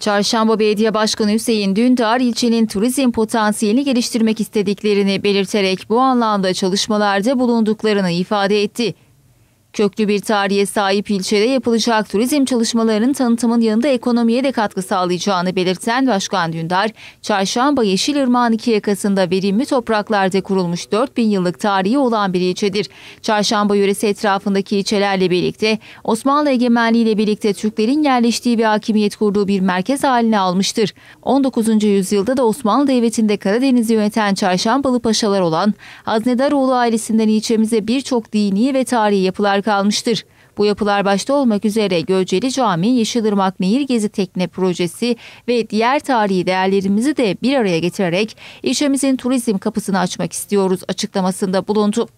Çarşamba Belediye Başkanı Hüseyin Dündar ilçenin turizm potansiyelini geliştirmek istediklerini belirterek bu anlamda çalışmalarda bulunduklarını ifade etti. Köklü bir tarihe sahip ilçede yapılacak turizm çalışmalarının tanıtımın yanında ekonomiye de katkı sağlayacağını belirten Başkan Dündar, Çarşamba Yeşil Yeşilırmağ'ın iki yakasında verimli topraklarda kurulmuş 4000 yıllık tarihi olan bir ilçedir. Çarşamba yöresi etrafındaki ilçelerle birlikte Osmanlı egemenliğiyle birlikte Türklerin yerleştiği ve hakimiyet kurduğu bir merkez haline almıştır. 19. yüzyılda da Osmanlı Devleti'nde Karadeniz'i yöneten Çarşambalı paşalar olan Haznedaroğlu ailesinden ilçemize birçok dini ve tarihi yapılar hasar kalmıştır. Bu yapılar başta olmak üzere Göceli Cami, Yeşilırmak Nehir Gezi Tekne Projesi ve diğer tarihi değerlerimizi de bir araya getirerek ilçemizin turizm kapısını açmak istiyoruz açıklamasında bulundu.